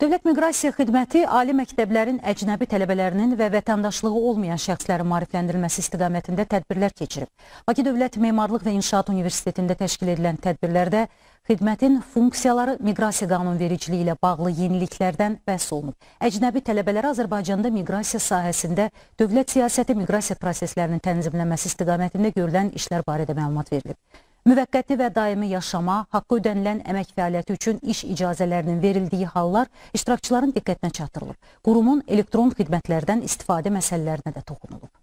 Dövlət Miqrasiya Xidməti ali məktəblərin əcnəbi tələbələrinin və vətəndaşlığı olmayan şəxslərin marifləndirilməsi istiqamətində tədbirlər keçirib. Bakı Dövlət Memarlıq və İnşaat Universitetində təşkil edilən tədbirlərdə xidmətin funksiyaları miqrasiya qanunvericiliyi ilə bağlı yeniliklərdən bəhs olunub. Əcnəbi tələbələr Azərbaycanda miqrasiya sahəsində dövlət siyasəti miqrasiya proseslərinin tənzimlənməsi istiqamətində görülən işlər barədə məlumat verilib müvəqqəti və daimi yaşama, haqqı ödənilən əmək fəaliyyəti üçün iş icazələrinin verildiyi hallar iştirakçıların diqqətinə çatdırılıb. Qurumun elektron xidmətlərdən istifadə məsələlərinə də toxunulub.